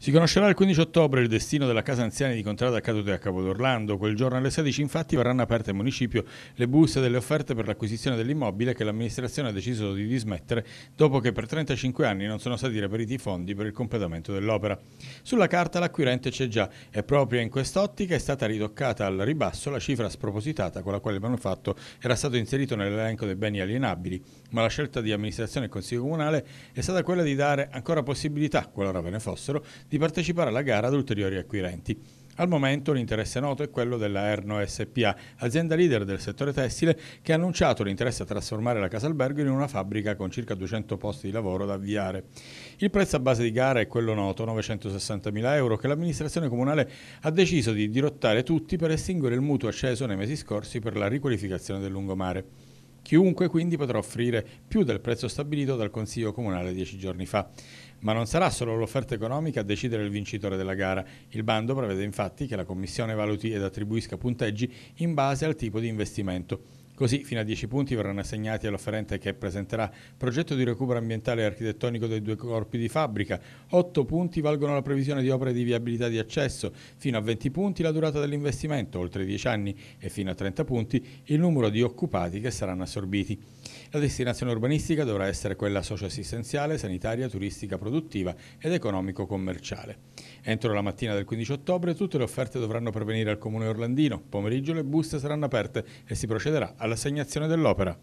Si conoscerà il 15 ottobre il destino della casa anziani di Contrada accaduta a Capodorlando. Quel giorno alle 16 infatti verranno aperte al municipio le buste delle offerte per l'acquisizione dell'immobile che l'amministrazione ha deciso di dismettere dopo che per 35 anni non sono stati reperiti i fondi per il completamento dell'opera. Sulla carta l'acquirente c'è già e proprio in quest'ottica è stata ritoccata al ribasso la cifra spropositata con la quale il manufatto era stato inserito nell'elenco dei beni alienabili, ma la scelta di amministrazione e consiglio comunale è stata quella di dare ancora possibilità, qualora ve ne fossero, di partecipare alla gara ad ulteriori acquirenti. Al momento l'interesse noto è quello della Erno SPA, azienda leader del settore tessile, che ha annunciato l'interesse a trasformare la Casa Albergo in una fabbrica con circa 200 posti di lavoro da avviare. Il prezzo a base di gara è quello noto, 960.000 euro, che l'amministrazione comunale ha deciso di dirottare tutti per estinguere il mutuo acceso nei mesi scorsi per la riqualificazione del lungomare. Chiunque quindi potrà offrire più del prezzo stabilito dal Consiglio Comunale dieci giorni fa. Ma non sarà solo l'offerta economica a decidere il vincitore della gara. Il bando prevede infatti che la Commissione valuti ed attribuisca punteggi in base al tipo di investimento. Così fino a 10 punti verranno assegnati all'offerente che presenterà progetto di recupero ambientale e architettonico dei due corpi di fabbrica, 8 punti valgono la previsione di opere di viabilità di accesso, fino a 20 punti la durata dell'investimento, oltre 10 anni, e fino a 30 punti il numero di occupati che saranno assorbiti. La destinazione urbanistica dovrà essere quella socioassistenziale, sanitaria, turistica, produttiva ed economico-commerciale. Entro la mattina del 15 ottobre tutte le offerte dovranno pervenire al Comune Orlandino, pomeriggio le buste saranno aperte e si procederà alla all'assegnazione dell'opera.